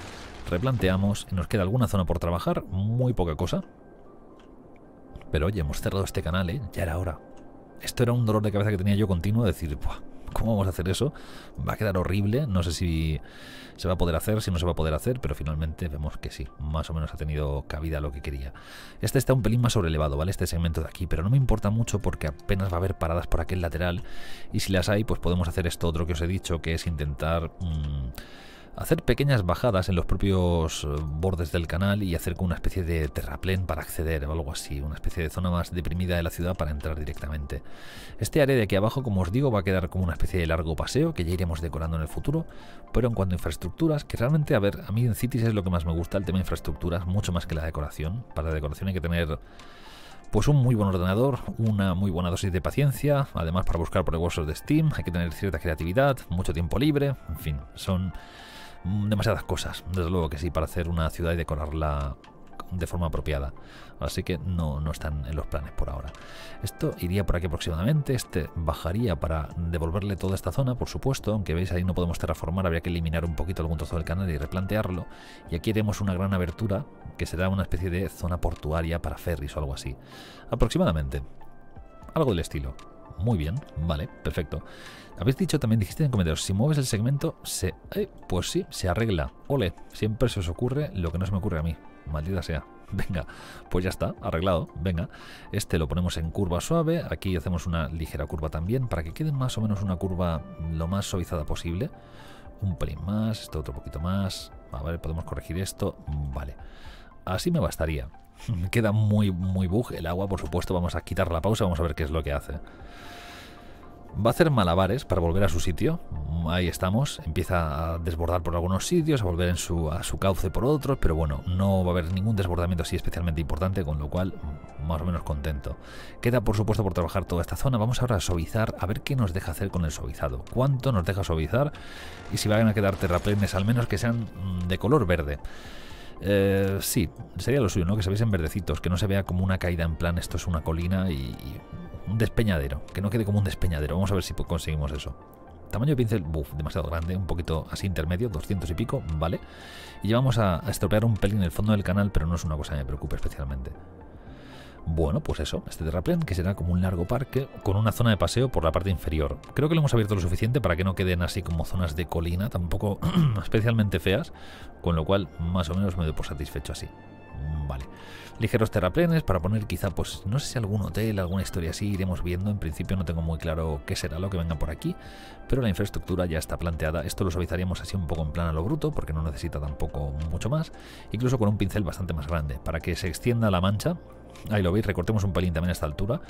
replanteamos, nos queda alguna zona por trabajar, muy poca cosa. Pero oye, hemos cerrado este canal, ¿eh? ya era hora. Esto era un dolor de cabeza que tenía yo continuo, decir, ¿Cómo vamos a hacer eso? Va a quedar horrible. No sé si se va a poder hacer, si no se va a poder hacer, pero finalmente vemos que sí, más o menos ha tenido cabida lo que quería. Este está un pelín más sobrelevado, ¿vale? Este segmento de aquí, pero no me importa mucho porque apenas va a haber paradas por aquel lateral y si las hay, pues podemos hacer esto otro que os he dicho, que es intentar... Mm, hacer pequeñas bajadas en los propios eh, bordes del canal y hacer como una especie de terraplén para acceder o algo así, una especie de zona más deprimida de la ciudad para entrar directamente. Este área de aquí abajo, como os digo, va a quedar como una especie de largo paseo que ya iremos decorando en el futuro, pero en cuanto a infraestructuras, que realmente, a ver, a mí en Cities es lo que más me gusta, el tema de infraestructuras, mucho más que la decoración. Para la decoración hay que tener pues un muy buen ordenador, una muy buena dosis de paciencia, además para buscar por bolsos de Steam hay que tener cierta creatividad, mucho tiempo libre, en fin, son demasiadas cosas, desde luego que sí, para hacer una ciudad y decorarla de forma apropiada. Así que no, no están en los planes por ahora. Esto iría por aquí aproximadamente, este bajaría para devolverle toda esta zona, por supuesto, aunque veis ahí no podemos terraformar, habría que eliminar un poquito algún trozo del canal y replantearlo. Y aquí haremos una gran abertura, que será una especie de zona portuaria para ferries o algo así. Aproximadamente. Algo del estilo. Muy bien, vale, perfecto. Habéis dicho también, dijiste en comentarios, si mueves el segmento, se, eh, pues sí, se arregla. Ole, siempre se os ocurre lo que no se me ocurre a mí. Maldita sea. Venga, pues ya está, arreglado, venga. Este lo ponemos en curva suave, aquí hacemos una ligera curva también, para que quede más o menos una curva lo más suavizada posible. Un pelín más, esto otro poquito más. A ver, podemos corregir esto. Vale. Así me bastaría. Queda muy, muy bug el agua, por supuesto. Vamos a quitar la pausa, vamos a ver qué es lo que hace. Va a hacer malabares para volver a su sitio. Mm, ahí estamos. Empieza a desbordar por algunos sitios, a volver en su, a su cauce por otros, pero bueno, no va a haber ningún desbordamiento así especialmente importante, con lo cual mm, más o menos contento. Queda por supuesto por trabajar toda esta zona. Vamos ahora a suavizar, a ver qué nos deja hacer con el suavizado. ¿Cuánto nos deja suavizar? Y si van a quedar terraplenes, al menos que sean mm, de color verde. Eh, sí, sería lo suyo, ¿no? Que se vean verdecitos, que no se vea como una caída en plan esto es una colina y un despeñadero, que no quede como un despeñadero. Vamos a ver si conseguimos eso. Tamaño de pincel, buf demasiado grande, un poquito así intermedio, 200 y pico, vale. Y llevamos vamos a estropear un pelín el fondo del canal, pero no es una cosa que me preocupe especialmente. Bueno, pues eso, este terraplén que será como un largo parque con una zona de paseo por la parte inferior. Creo que lo hemos abierto lo suficiente para que no queden así como zonas de colina, tampoco especialmente feas, con lo cual más o menos me doy por satisfecho así. Vale ligeros terraplenes para poner quizá, pues no sé si algún hotel, alguna historia así, iremos viendo. En principio no tengo muy claro qué será lo que venga por aquí, pero la infraestructura ya está planteada. Esto lo suavizaríamos así un poco en plan a lo bruto, porque no necesita tampoco mucho más, incluso con un pincel bastante más grande, para que se extienda la mancha Ahí lo veis, recortemos un pelín también a esta altura.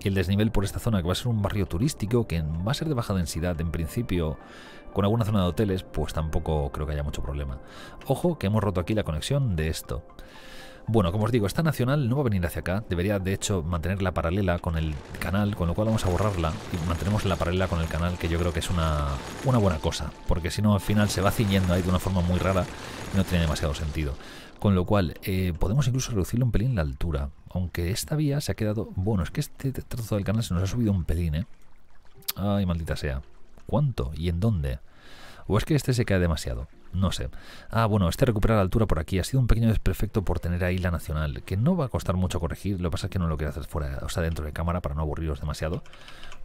y El desnivel por esta zona, que va a ser un barrio turístico, que va a ser de baja densidad en principio, con alguna zona de hoteles, pues tampoco creo que haya mucho problema. Ojo que hemos roto aquí la conexión de esto. Bueno, como os digo, esta nacional no va a venir hacia acá. Debería, de hecho, mantenerla paralela con el canal, con lo cual vamos a borrarla y mantenemos la paralela con el canal, que yo creo que es una, buena cosa, porque si no, al final se va ciñendo ahí de una forma muy rara y no tiene demasiado sentido. Con lo cual, eh, podemos incluso reducirle un pelín la altura, aunque esta vía se ha quedado... Bueno, es que este trozo del canal se nos ha subido un pelín, ¿eh? Ay, maldita sea. ¿Cuánto? ¿Y en dónde? ¿O es que este se cae demasiado? No sé. Ah, bueno, este recuperar altura por aquí ha sido un pequeño desperfecto por tener ahí la nacional, que no va a costar mucho corregir. Lo que pasa es que no lo quiero hacer fuera, o sea, dentro de cámara para no aburriros demasiado.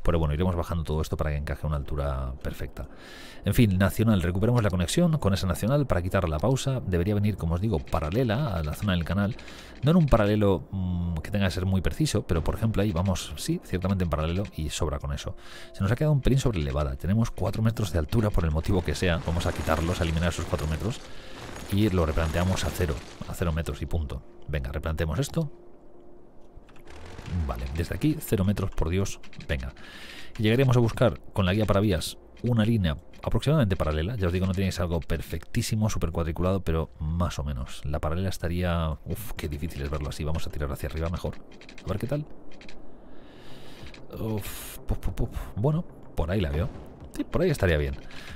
Pero bueno, iremos bajando todo esto para que encaje una altura perfecta. En fin, nacional, recuperemos la conexión con esa nacional para quitar la pausa. Debería venir, como os digo, paralela a la zona del canal. No en un paralelo mm, que tenga que ser muy preciso, pero por ejemplo ahí vamos, sí, ciertamente en paralelo y sobra con eso. Se nos ha quedado un pelín sobre elevada. Tenemos 4 metros de altura por el motivo que sea. Vamos a quitarlos, a eliminar 4 metros y lo replanteamos a 0, a 0 metros y punto. Venga, replanteemos esto. Vale, desde aquí 0 metros, por Dios, venga. Llegaremos a buscar con la guía para vías una línea aproximadamente paralela. Ya os digo, no tenéis algo perfectísimo, super cuadriculado, pero más o menos. La paralela estaría... uff, qué difícil es verlo así. Vamos a tirar hacia arriba mejor. A ver qué tal. Bueno, por ahí la veo. Sí, por ahí estaría bien.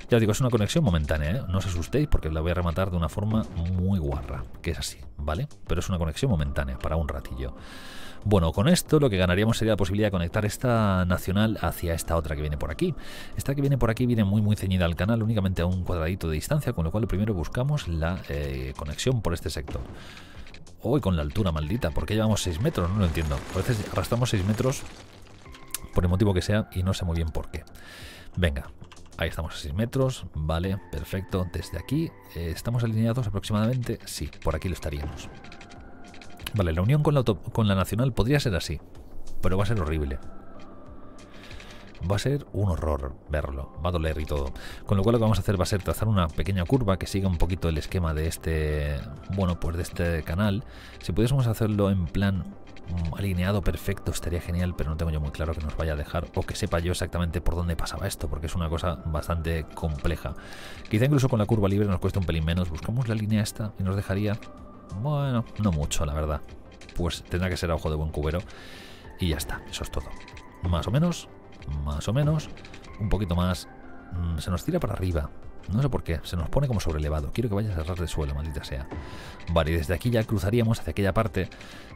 Ya os digo, es una conexión momentánea, ¿eh? No os asustéis porque la voy a rematar de una forma muy guarra, que es así, ¿vale? Pero es una conexión momentánea, para un ratillo. Bueno, con esto lo que ganaríamos sería la posibilidad de conectar esta nacional hacia esta otra que viene por aquí. Esta que viene por aquí viene muy muy ceñida al canal, únicamente a un cuadradito de distancia, con lo cual primero buscamos la eh, conexión por este sector. Hoy con la altura maldita, ¿por qué llevamos 6 metros? No lo entiendo. A veces arrastramos 6 metros por el motivo que sea y no sé muy bien por qué. Venga, ahí estamos a 6 metros, vale, perfecto. Desde aquí, eh, ¿estamos alineados aproximadamente? Sí, por aquí lo estaríamos. Vale, la unión con la nacional podría ser así, pero va a ser horrible va a ser un horror verlo, va a doler y todo. Con lo cual lo que vamos a hacer va a ser trazar una pequeña curva que siga un poquito el esquema de este, bueno, pues de este canal. Si pudiésemos hacerlo en plan mm, alineado perfecto estaría genial, pero no tengo yo muy claro que nos vaya a dejar o que sepa yo exactamente por dónde pasaba esto, porque es una cosa bastante compleja. Quizá incluso con la curva libre nos cuesta un pelín menos. Buscamos la línea esta y nos dejaría, bueno, no mucho, la verdad. Pues tendrá que ser a ojo de buen cubero y ya está, eso es todo. Más o menos más o menos, un poquito más, mm, se nos tira para arriba. No sé por qué, se nos pone como sobrelevado. Quiero que vayas a cerrar de suelo, maldita sea. Vale, desde aquí ya cruzaríamos hacia aquella parte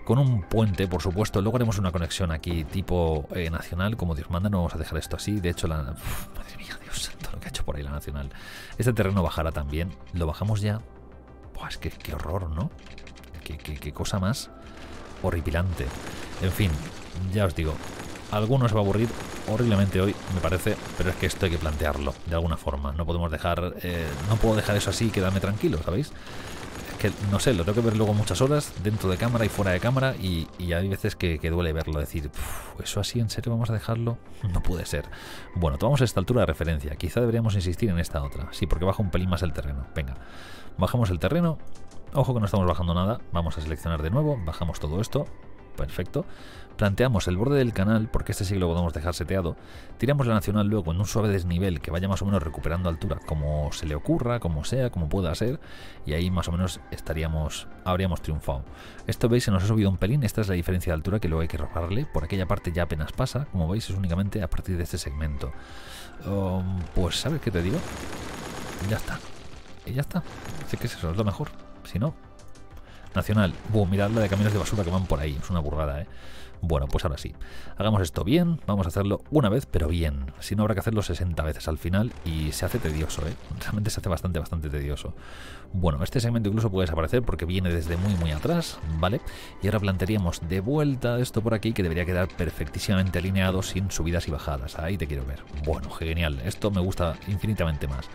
con un puente, por supuesto. Luego haremos una conexión aquí tipo eh, nacional, como Dios manda, no vamos a dejar esto así. De hecho, la... madre mía, Dios santo, lo que ha hecho por ahí la nacional. Este terreno bajará también. Lo bajamos ya. pues es que qué horror, ¿no? qué cosa más horripilante. En fin, ya os digo, algunos va a aburrir horriblemente hoy, me parece, pero es que esto hay que plantearlo de alguna forma. No podemos dejar, eh, no puedo dejar eso así y quedarme tranquilo, ¿sabéis? Es que no sé, lo tengo que ver luego muchas horas, dentro de cámara y fuera de cámara, y, hay veces que, que, duele verlo, decir, eso así, ¿en serio vamos a dejarlo? No puede ser. Bueno, tomamos esta altura de referencia, quizá deberíamos insistir en esta otra, sí, porque baja un pelín más el terreno. Venga, bajamos el terreno, ojo que no estamos bajando nada, vamos a seleccionar de nuevo, bajamos todo esto, perfecto, planteamos el borde del canal, porque este sí lo podemos dejar seteado, tiramos la nacional luego en un suave desnivel que vaya más o menos recuperando altura, como se le ocurra, como sea, como pueda ser, y ahí más o menos estaríamos, habríamos triunfado. Esto veis, se nos ha subido un pelín, esta es la diferencia de altura que luego hay que robarle, por aquella parte ya apenas pasa, como veis es únicamente a partir de este segmento. Um, pues, ¿sabes qué te digo? Ya está. Y ya está. Así que eso, es lo mejor. Si no, Nacional. mirad la de caminos de basura que van por ahí. Es una burrada, ¿eh? Bueno, pues ahora sí. Hagamos esto bien. Vamos a hacerlo una vez, pero bien. Si no, habrá que hacerlo 60 veces al final y se hace tedioso, ¿eh? Realmente se hace bastante, bastante tedioso. Bueno, este segmento incluso puede desaparecer porque viene desde muy, muy atrás, ¿vale? Y ahora plantearíamos de vuelta esto por aquí que debería quedar perfectísimamente alineado sin subidas y bajadas. Ahí te quiero ver. Bueno, genial. Esto me gusta infinitamente más.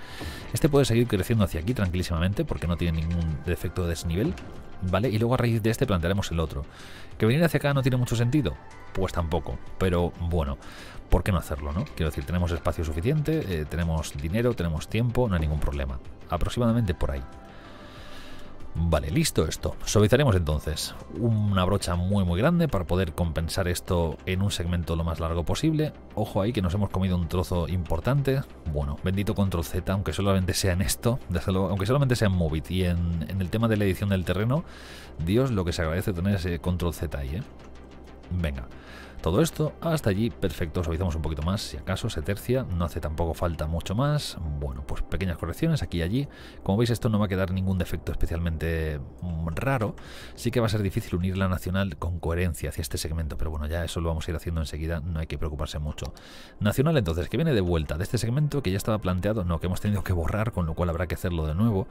Este puede seguir creciendo hacia aquí tranquilísimamente porque no tiene ningún defecto de desnivel. ¿vale? Y luego a raíz de este plantearemos el otro. ¿Que venir hacia acá no tiene mucho sentido? Pues tampoco, pero bueno, ¿por qué no hacerlo, no? Quiero decir, tenemos espacio suficiente, eh, tenemos dinero, tenemos tiempo, no hay ningún problema. Aproximadamente por ahí. Vale, listo esto. Suavizaremos entonces una brocha muy muy grande para poder compensar esto en un segmento lo más largo posible. Ojo ahí que nos hemos comido un trozo importante. Bueno, bendito control Z, aunque solamente sea en esto, aunque solamente sea en Movit y en, en, el tema de la edición del terreno, Dios lo que se agradece tener ese control Z ahí, ¿eh? Venga. Todo esto, hasta allí, perfecto, suavizamos un poquito más, si acaso se tercia, no hace tampoco falta mucho más. Bueno, pues pequeñas correcciones aquí y allí. Como veis, esto no va a quedar ningún defecto especialmente mm, raro. Sí que va a ser difícil unir la nacional con coherencia hacia este segmento, pero bueno, ya eso lo vamos a ir haciendo enseguida, no hay que preocuparse mucho. Nacional, entonces, que viene de vuelta de este segmento que ya estaba planteado, no, que hemos tenido que borrar, con lo cual habrá que hacerlo de nuevo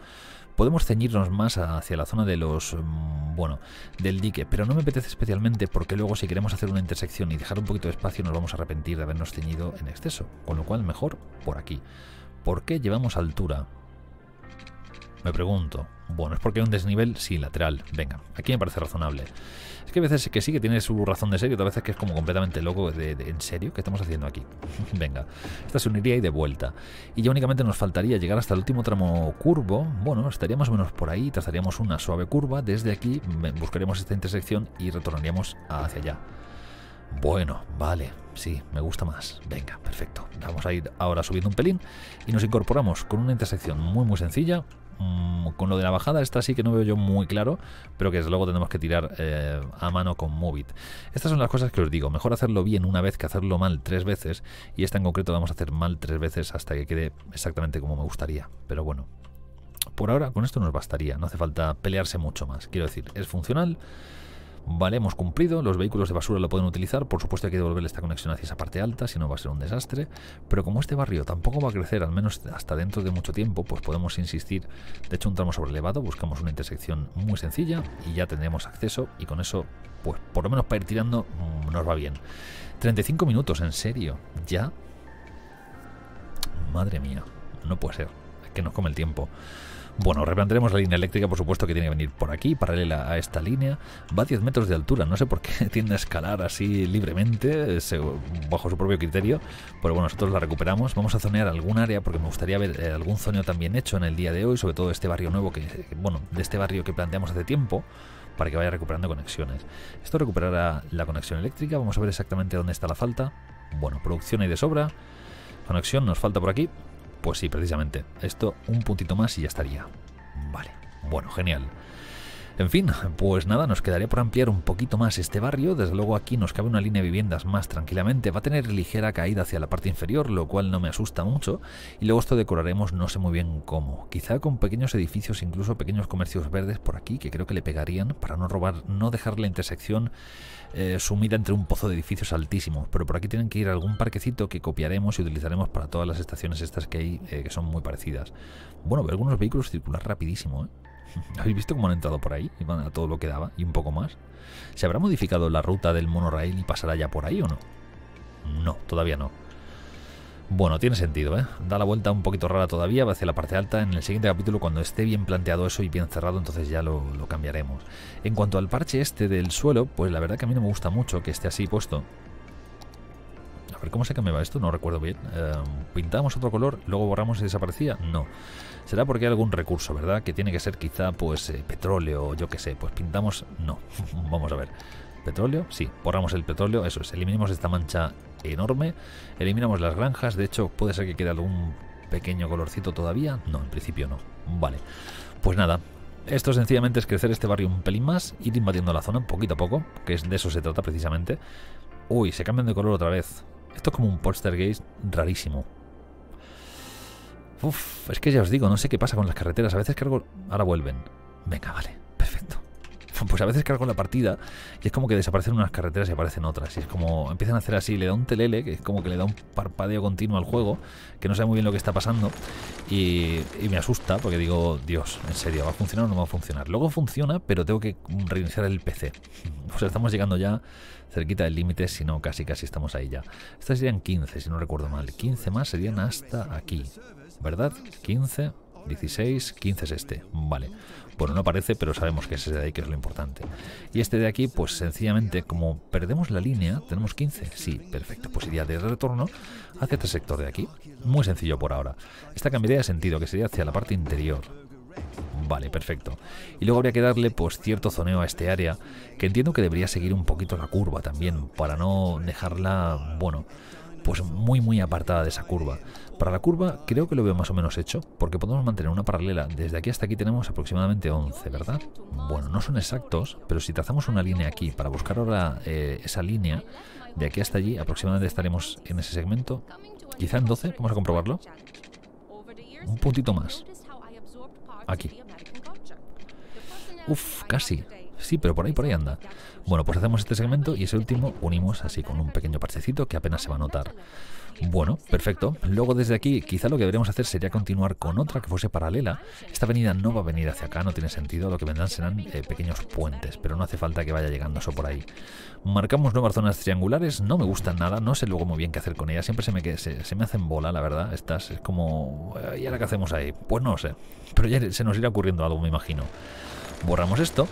podemos ceñirnos más hacia la zona de los, mm, bueno, del dique, pero no me apetece especialmente porque luego si queremos hacer una intersección y dejar un poquito de espacio nos vamos a arrepentir de habernos ceñido en exceso, con lo cual mejor por aquí. ¿Por qué llevamos altura? Me pregunto. Bueno, es porque hay un desnivel, sin lateral. Venga, aquí me parece razonable que a veces que sí, que tiene su razón de ser, y otras veces que es como completamente loco, de, ¿en serio? que estamos haciendo aquí? Venga, esta se uniría y de vuelta. Y ya únicamente nos faltaría llegar hasta el último tramo curvo. Bueno, estaríamos menos por ahí, trazaríamos una suave curva. Desde aquí buscaremos esta intersección y retornaríamos hacia allá. Bueno, vale, sí, me gusta más. Venga, perfecto. Vamos a ir ahora subiendo un pelín y nos incorporamos con una intersección muy muy sencilla Mm, con lo de la bajada, esta sí que no veo yo muy claro, pero que desde luego tenemos que tirar eh, a mano con Movit. Estas son las cosas que os digo, mejor hacerlo bien una vez que hacerlo mal tres veces, y esta en concreto vamos a hacer mal tres veces hasta que quede exactamente como me gustaría, pero bueno. Por ahora con esto nos bastaría, no hace falta pelearse mucho más, quiero decir, es funcional Vale, hemos cumplido, los vehículos de basura lo pueden utilizar, por supuesto hay que devolverle esta conexión hacia esa parte alta, si no va a ser un desastre, pero como este barrio tampoco va a crecer, al menos hasta dentro de mucho tiempo, pues podemos insistir, de hecho un tramo sobrelevado, buscamos una intersección muy sencilla y ya tendremos acceso y con eso, pues por lo menos para ir tirando mm, nos va bien. 35 minutos, en serio, ya. Madre mía, no puede ser, es que nos come el tiempo. Bueno, replantearemos la línea eléctrica, por supuesto, que tiene que venir por aquí, paralela a esta línea. Va a 10 metros de altura, no sé por qué tiende a escalar así libremente, bajo su propio criterio, pero bueno, nosotros la recuperamos. Vamos a zonear algún área porque me gustaría ver eh, algún zoneo también hecho en el día de hoy, sobre todo este barrio nuevo, que bueno, de este barrio que planteamos hace tiempo para que vaya recuperando conexiones. Esto recuperará la conexión eléctrica, vamos a ver exactamente dónde está la falta. Bueno, producción hay de sobra, conexión nos falta por aquí, pues sí, precisamente. Esto, un puntito más y ya estaría. Vale. Bueno, genial. En fin, pues nada, nos quedaría por ampliar un poquito más este barrio, desde luego aquí nos cabe una línea de viviendas más tranquilamente, va a tener ligera caída hacia la parte inferior, lo cual no me asusta mucho, y luego esto decoraremos no sé muy bien cómo, quizá con pequeños edificios, incluso pequeños comercios verdes por aquí, que creo que le pegarían para no robar, no dejar la intersección eh, sumida entre un pozo de edificios altísimos, pero por aquí tienen que ir algún parquecito que copiaremos y utilizaremos para todas las estaciones estas que hay, eh, que son muy parecidas. Bueno, veo algunos vehículos circular rapidísimo, ¿eh? ¿Habéis visto cómo han entrado por ahí? a todo lo que daba y un poco más. ¿Se habrá modificado la ruta del monorail y pasará ya por ahí o no? No, todavía no. Bueno, tiene sentido, ¿eh? Da la vuelta un poquito rara todavía, va hacia la parte alta. En el siguiente capítulo, cuando esté bien planteado eso y bien cerrado, entonces ya lo, cambiaremos. En cuanto al parche este del suelo, pues la verdad que a mí no me gusta mucho que esté así puesto. A ver, ¿cómo se cambiaba esto? No recuerdo bien. Eh, ¿Pintamos otro color, luego borramos y desaparecía? No será porque hay algún recurso, ¿verdad? Que tiene que ser quizá pues eh, petróleo, yo qué sé, pues pintamos... No, vamos a ver. ¿Petróleo? Sí, borramos el petróleo, eso es, eliminamos esta mancha enorme, eliminamos las granjas, de hecho puede ser que quede algún pequeño colorcito todavía, no, en principio no. Vale, pues nada, esto sencillamente es crecer este barrio un pelín más, ir invadiendo la zona poquito a poco, que es de eso se trata precisamente. Uy, se cambian de color otra vez. Esto es como un poster gaze rarísimo es que ya os digo, no sé qué pasa con las carreteras. A veces cargo... Ahora vuelven. Venga, vale, perfecto. Pues a veces cargo la partida y es como que desaparecen unas carreteras y aparecen otras. Y es como... Empiezan a hacer así, le da un telele, que es como que le da un parpadeo continuo al juego, que no sabe muy bien lo que está pasando. Y, y me asusta porque digo, Dios, en serio, ¿va a funcionar o no va a funcionar? Luego funciona, pero tengo que reiniciar el PC. O sea, estamos llegando ya cerquita del límite, si no, casi casi estamos ahí ya. Estas serían 15, si no recuerdo mal. 15 más serían hasta aquí. ¿verdad? 15, 16, 15 es este. Vale. Bueno, no parece, pero sabemos que es ese de ahí que es lo importante. Y este de aquí, pues sencillamente, como perdemos la línea, tenemos 15. Sí, perfecto. Pues iría de retorno hacia este sector de aquí. Muy sencillo por ahora. Esta cambiaría de sentido, que sería hacia la parte interior. Vale, perfecto. Y luego habría que darle pues cierto zoneo a este área, que entiendo que debería seguir un poquito la curva también, para no dejarla, bueno, pues muy muy apartada de esa curva. Para la curva creo que lo veo más o menos hecho, porque podemos mantener una paralela. Desde aquí hasta aquí tenemos aproximadamente 11, ¿verdad? Bueno, no son exactos, pero si trazamos una línea aquí para buscar ahora eh, esa línea, de aquí hasta allí aproximadamente estaremos en ese segmento. Quizá en 12, vamos a comprobarlo. Un puntito más. Aquí. Uf, casi. Sí, pero por ahí, por ahí anda. Bueno, pues hacemos este segmento y ese último unimos así con un pequeño parchecito que apenas se va a notar. Bueno, perfecto. Luego desde aquí quizá lo que deberíamos hacer sería continuar con otra que fuese paralela. Esta avenida no va a venir hacia acá, no tiene sentido. Lo que vendrán serán eh, pequeños puentes, pero no hace falta que vaya llegando eso por ahí. Marcamos nuevas zonas triangulares, no me gustan nada, no sé luego muy bien qué hacer con ellas. Siempre se me, se, se me hacen bola, la verdad. Estas es como... ¿Y ahora qué hacemos ahí? Pues no sé. Pero ya se nos irá ocurriendo algo, me imagino. Borramos esto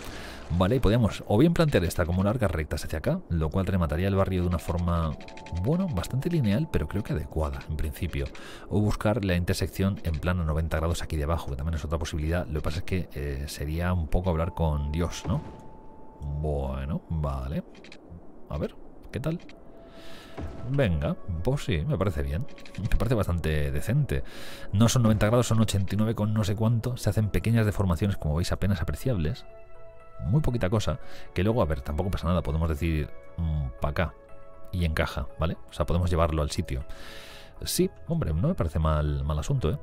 Vale, y podríamos o bien plantear esta como largas rectas hacia acá, lo cual remataría el barrio de una forma, bueno, bastante lineal, pero creo que adecuada, en principio. O buscar la intersección en plano 90 grados aquí debajo, que también es otra posibilidad. Lo que pasa es que eh, sería un poco hablar con Dios, ¿no? Bueno, vale. A ver, ¿qué tal? Venga, pues sí, me parece bien. Me parece bastante decente. No son 90 grados, son 89 con no sé cuánto. Se hacen pequeñas deformaciones, como veis, apenas apreciables muy poquita cosa, que luego, a ver, tampoco pasa nada, podemos decir mm, para acá y encaja, ¿vale? O sea, podemos llevarlo al sitio. Sí, hombre, no me parece mal, mal asunto, ¿eh?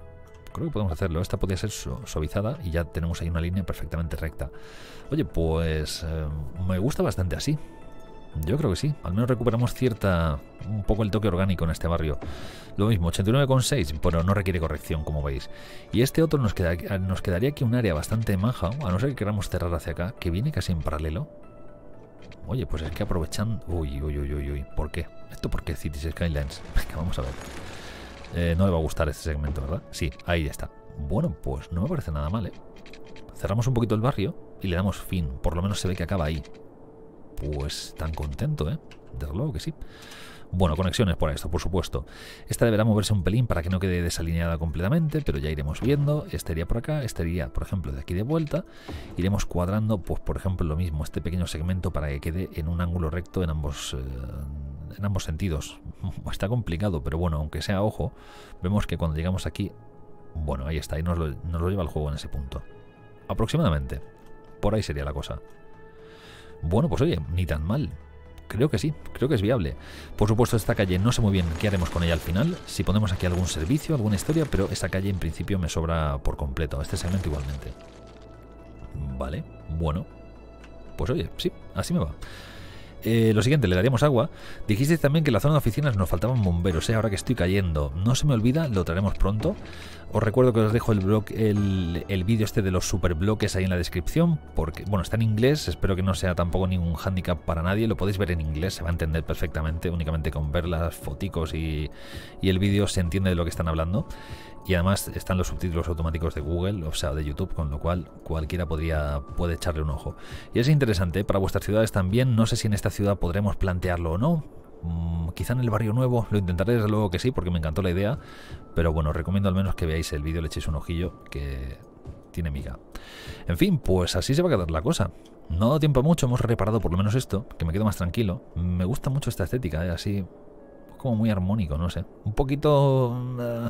Creo que podemos hacerlo. Esta podría ser suavizada y ya tenemos ahí una línea perfectamente recta. Oye, pues eh, me gusta bastante así. Yo creo que sí, al menos recuperamos cierta, un poco el toque orgánico en este barrio. Lo mismo, 89,6, pero no requiere corrección, como veis. Y este otro nos, queda, nos quedaría aquí un área bastante maja, a no ser que queramos cerrar hacia acá, que viene casi en paralelo. Oye, pues es que aprovechando... Uy, uy, uy, uy, uy, ¿por qué? ¿Esto por qué Cities Skylines? Venga, vamos a ver. Eh, no le va a gustar este segmento, ¿verdad? Sí, ahí ya está. Bueno, pues no me parece nada mal, ¿eh? Cerramos un poquito el barrio y le damos fin. Por lo menos se ve que acaba ahí. Pues tan contento, ¿eh? Desde luego que sí. Bueno, conexiones por esto, por supuesto. Esta deberá moverse un pelín para que no quede desalineada completamente, pero ya iremos viendo. Estaría por acá, estaría, por ejemplo, de aquí de vuelta. Iremos cuadrando, pues, por ejemplo, lo mismo, este pequeño segmento para que quede en un ángulo recto en ambos, eh, en ambos sentidos. Está complicado, pero bueno, aunque sea ojo, vemos que cuando llegamos aquí, bueno, ahí está, ahí nos lo lleva el juego en ese punto. Aproximadamente. Por ahí sería la cosa. Bueno, pues oye, ni tan mal. Creo que sí, creo que es viable. Por supuesto, esta calle no sé muy bien qué haremos con ella al final, si ponemos aquí algún servicio, alguna historia, pero esta calle en principio me sobra por completo, este segmento igualmente. Vale, bueno. Pues oye, sí, así me va. Eh, lo siguiente, le daríamos agua. Dijiste también que en la zona de oficinas nos faltaban bomberos, ¿eh? ahora que estoy cayendo. No se me olvida, lo traeremos pronto. Os recuerdo que os dejo el blog, vídeo este de los super bloques ahí en la descripción, porque, bueno, está en inglés, espero que no sea tampoco ningún hándicap para nadie, lo podéis ver en inglés, se va a entender perfectamente, únicamente con ver las foticos y, el vídeo se entiende de lo que están hablando. Y además están los subtítulos automáticos de Google, o sea, de YouTube, con lo cual cualquiera podría, puede echarle un ojo. Y es interesante, ¿eh? para vuestras ciudades también, no sé si en esta ciudad podremos plantearlo o no, Mm, quizá en el barrio nuevo, lo intentaré desde luego que sí, porque me encantó la idea, pero bueno, recomiendo al menos que veáis el vídeo, le echéis un ojillo, que tiene miga. En fin, pues así se va a quedar la cosa. No ha dado tiempo mucho, hemos reparado por lo menos esto, que me quedo más tranquilo. Me gusta mucho esta estética, ¿eh? así como muy armónico, no sé. Un poquito eh,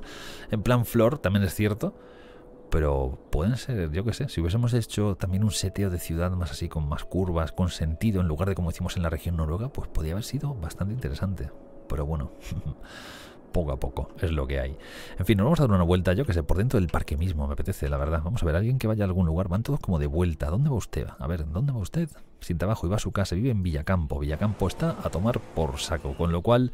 en plan flor, también es cierto, pero pueden ser, yo qué sé, si hubiésemos hecho también un seteo de ciudad más así, con más curvas, con sentido, en lugar de como hicimos en la región noruega, pues podría haber sido bastante interesante. Pero bueno, poco a poco es lo que hay. En fin, nos vamos a dar una vuelta, yo que sé, por dentro del parque mismo, me apetece, la verdad. Vamos a ver, alguien que vaya a algún lugar, van todos como de vuelta. ¿Dónde va usted? A ver, ¿dónde va usted? Sin trabajo y va a su casa, vive en Villacampo. Villacampo está a tomar por saco, con lo cual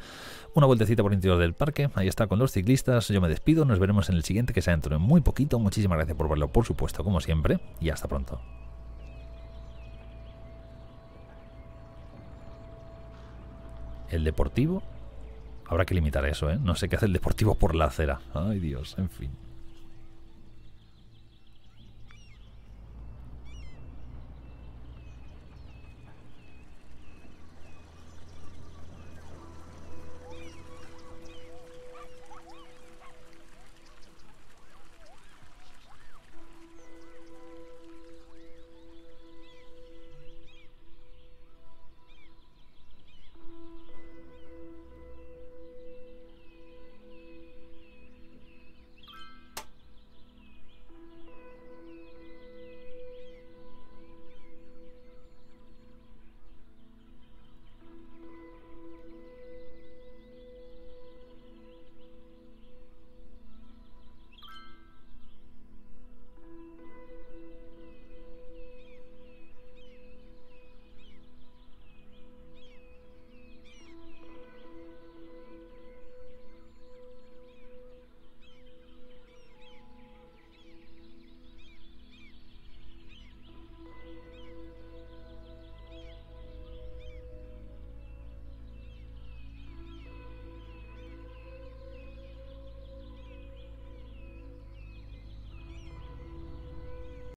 una vueltecita por el interior del parque. Ahí está con los ciclistas. Yo me despido. Nos veremos en el siguiente que sea dentro de muy poquito. Muchísimas gracias por verlo, por supuesto, como siempre. Y hasta pronto. el deportivo. Habrá que limitar eso, ¿eh? No sé qué hace el deportivo por la acera. Ay, Dios, en fin.